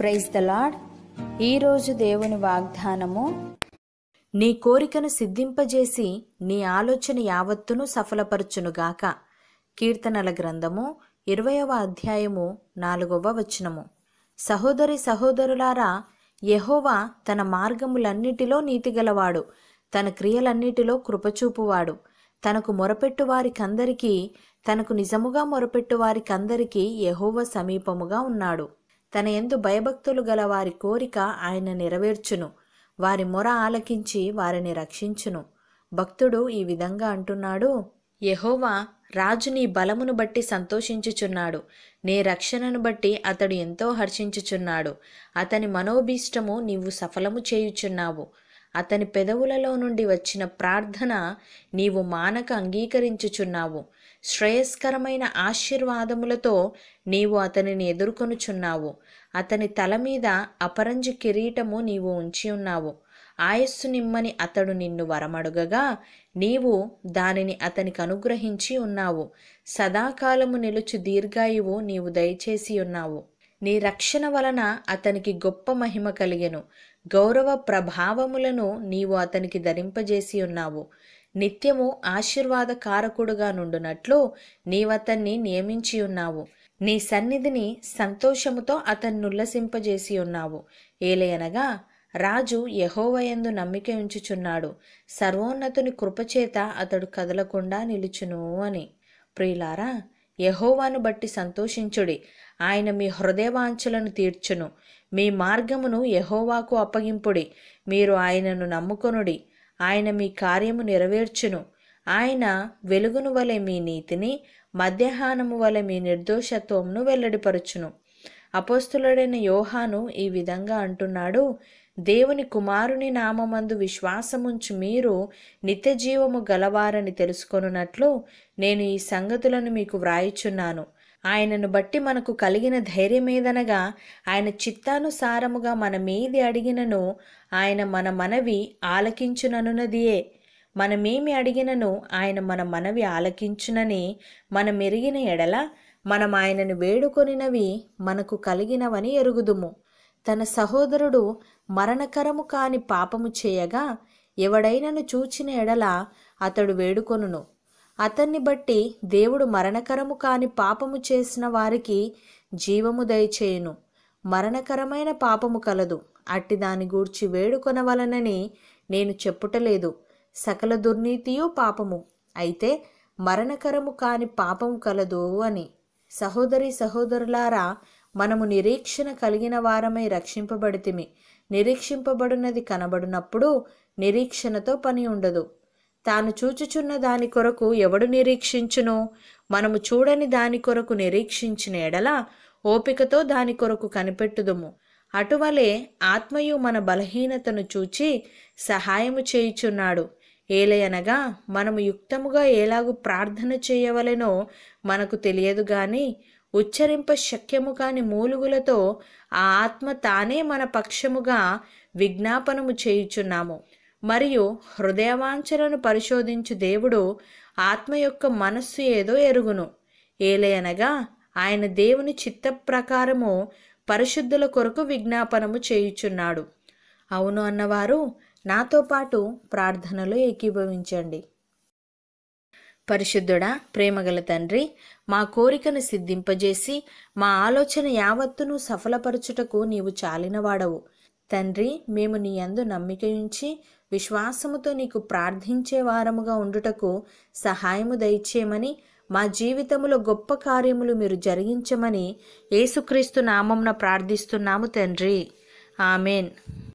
praise the lord ఈరోజు దేవుని వాగ్దానము నీ కోరికను సిద్ధింపజేసి నీ ఆలోచన యావత్తును సఫలపరచునుగాక కీర్తనల గ్రంథము ఇరవయవ అధ్యాయము నాలుగవ వచనము సహోదరి సహోదరులారా యహోవా తన మార్గములన్నిటిలో నీతిగలవాడు తన క్రియలన్నిటిలో కృపచూపువాడు తనకు మొరపెట్టు వారికందరికీ తనకు నిజముగా మొరపెట్టు వారికందరికీ యహోవ సమీపముగా ఉన్నాడు తన ఎందు భయభక్తులు గల వారి కోరిక ఆయన నెరవేర్చును వారి మొర ఆలకించి వారిని రక్షించును భక్తుడు ఈ విధంగా అంటున్నాడు యహోవా రాజు నీ బలమును బట్టి సంతోషించుచున్నాడు నీ రక్షణను బట్టి అతడు ఎంతో హర్షించుచున్నాడు అతని మనోభీష్టము నీవు సఫలము చేయుచున్నావు అతని పెదవులలో నుండి వచ్చిన ప్రార్థన నీవు మానక అంగీకరించుచున్నావు శ్రేయస్కరమైన ఆశీర్వాదములతో నీవు అతనిని ఎదుర్కొనుచున్నావు అతని తల మీద అపరంజి కిరీటము నీవు ఉంచి ఉన్నావు ఆయస్సు నిమ్మని అతడు నిన్ను వరమడుగగా నీవు దానిని అతనికి అనుగ్రహించి ఉన్నావు సదాకాలము నిలుచు దీర్ఘాయువు నీవు దయచేసి ఉన్నావు నీ రక్షణ వలన అతనికి గొప్ప మహిమ కలిగెను గౌరవ ప్రభావములను నీవు అతనికి ధరింపజేసి ఉన్నావు నిత్యము ఆశీర్వాద కారకుడుగా నుండునట్లు నీవతన్ని నియమించి ఉన్నావు నీ సన్నిధిని సంతోషముతో అతన్నుల్లసింపజేసి ఉన్నావు ఏలయనగా రాజు యహోవయందు నమ్మిక ఉంచుచున్నాడు సర్వోన్నతుని కృపచేత అతడు కదలకుండా నిలుచును అని ప్రియులారా యహోవాను బట్టి సంతోషించుడి ఆయన మీ హృదయవాంఛలను తీర్చును మీ మార్గమును యహోవాకు అప్పగింపుడి మీరు ఆయనను నమ్ముకొనుడి ఆయన మీ కార్యము నెరవేర్చును ఆయన వెలుగును వలె మీ నీతిని మధ్యాహ్నము వలె మీ నిర్దోషత్వంను వెల్లడిపరచును అపోస్తులుడైన యోహాను ఈ విధంగా అంటున్నాడు దేవుని కుమారుని నామందు విశ్వాసముంచు మీరు నిత్య గలవారని తెలుసుకొనున్నట్లు నేను ఈ సంగతులను మీకు వ్రాయిచున్నాను ఆయనను బట్టి మనకు కలిగిన ధైర్యమేదనగా ఆయన చిత్తానుసారముగా మన మీది అడిగినను ఆయన మన మనవి ఆలకించుననున్నదియే మనమేమి అడిగినను ఆయన మన మనవి ఆలకించునని మనమెరిగిన ఎడల మనం ఆయనను వేడుకొనినవి మనకు కలిగినవని ఎరుగుదుము తన సహోదరుడు మరణకరము కాని పాపము చేయగా ఎవడైనను చూచిన ఎడల అతడు వేడుకొనును అతన్ని బట్టి దేవుడు మరణకరము కాని పాపము చేసిన వారికి జీవము దయచేయును మరణకరమైన పాపము కలదు అట్టి దాని గూర్చి వేడుకొనవలనని నేను చెప్పుటలేదు సకల దుర్నీతియు పాపము అయితే మరణకరము కాని పాపం కలదు అని సహోదరి సహోదరులారా మనము నిరీక్షణ కలిగిన వారమై రక్షింపబడితిమి నిరీక్షింపబడినది కనబడినప్పుడు నిరీక్షణతో పని ఉండదు తాను చూచుచున్న దాని కొరకు ఎవడు నిరీక్షించును మనము చూడని దాని కొరకు నిరీక్షించిన ఎడల ఓపికతో దాని కొరకు కనిపెట్టుదుము అటువలే ఆత్మయు మన బలహీనతను చూచి సహాయము చేయుచున్నాడు ఏలయనగా మనము యుక్తముగా ఎలాగు ప్రార్థన చేయవలెనో మనకు తెలియదు గాని ఉచ్చరింప శక్యము కాని మూలుగులతో ఆ ఆత్మ తానే మన పక్షముగా విజ్ఞాపనము చేయుచున్నాము మరియు హృదయవాంఛలను పరిశోధించు దేవుడు ఆత్మ యొక్క మనస్సు ఏదో ఎరుగును ఏలయనగా ఆయన దేవుని చిత్త ప్రకారము పరిశుద్ధుల కొరకు విజ్ఞాపనము చేయుచున్నాడు అవును అన్నవారు నాతో పాటు ప్రార్థనలో ఏకీభవించండి పరిశుద్ధుడా ప్రేమగల తండ్రి మా కోరికను సిద్ధింపజేసి మా ఆలోచన యావత్తును సఫలపరచుటకు నీవు చాలినవాడవు తండ్రి మేము నీ అందు నమ్మిక ఉంచి విశ్వాసముతో నీకు ప్రార్థించే వారముగా ఉండుటకు సహాయము దయచేయమని మా జీవితంలో గొప్ప కార్యములు మీరు జరిగించమని యేసుక్రీస్తు నామంన ప్రార్థిస్తున్నాము తండ్రి ఆమెన్